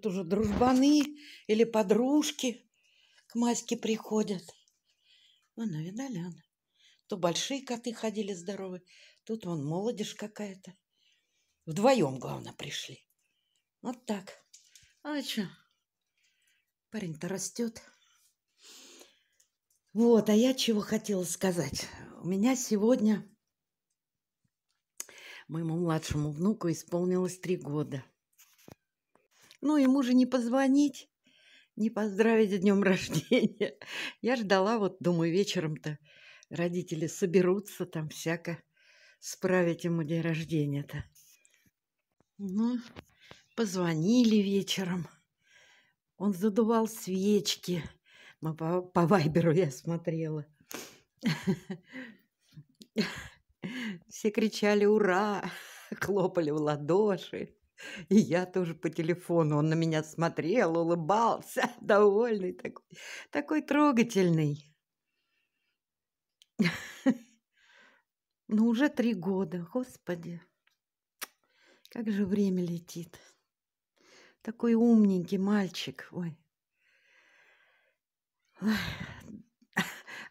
тут уже дружбаны или подружки к Маське приходят. Вон, видали, она. То большие коты ходили здоровые, тут вон молодежь какая-то. Вдвоем, главное, пришли. Вот так. А что? Парень-то растет. Вот, а я чего хотела сказать. У меня сегодня моему младшему внуку исполнилось три года. Ну, ему же не позвонить, не поздравить с днем рождения. Я ждала, вот, думаю, вечером-то родители соберутся там всяко справить ему день рождения-то. Ну, позвонили вечером. Он задувал свечки. Мы по, по Вайберу я смотрела. Все кричали «Ура!», хлопали в ладоши. И я тоже по телефону. Он на меня смотрел, улыбался, довольный такой, такой трогательный. Ну, уже три года, господи. Как же время летит. Такой умненький мальчик. Ой.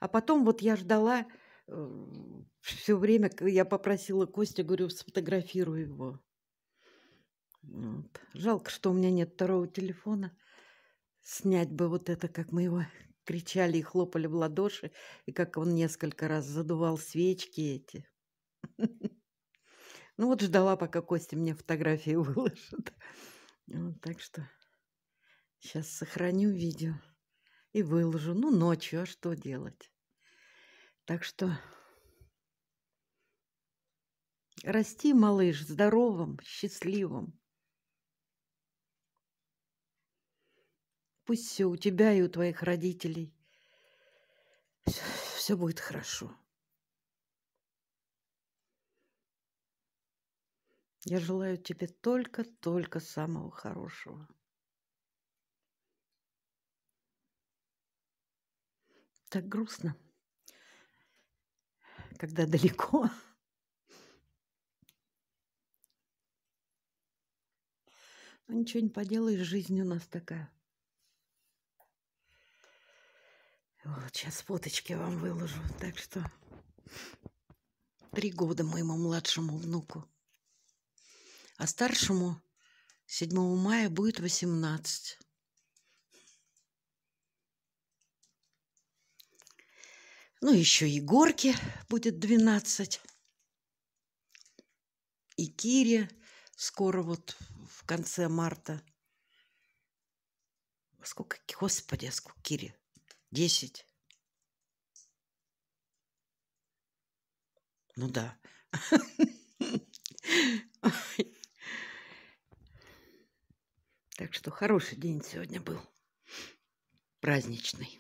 А потом вот я ждала э, все время, я попросила Костя, говорю, сфотографирую его. Вот. Жалко, что у меня нет второго телефона. Снять бы вот это, как мы его кричали и хлопали в ладоши, и как он несколько раз задувал свечки эти. Ну вот ждала, пока Костя мне фотографии выложит. так что сейчас сохраню видео и выложу. Ну, ночью, а что делать? Так что расти, малыш, здоровым, счастливым. Пусть все у тебя и у твоих родителей. Все, все будет хорошо. Я желаю тебе только-только самого хорошего. Так грустно, когда далеко. Но ну, ничего не поделаешь, жизнь у нас такая. Вот сейчас фоточки вам выложу. Так что три года моему младшему внуку. А старшему 7 мая будет 18. Ну, еще Егорке будет 12. И Кире скоро вот в конце марта. Сколько, господи, а сколько Кире? Десять. Ну да. Так что хороший день сегодня был. Праздничный.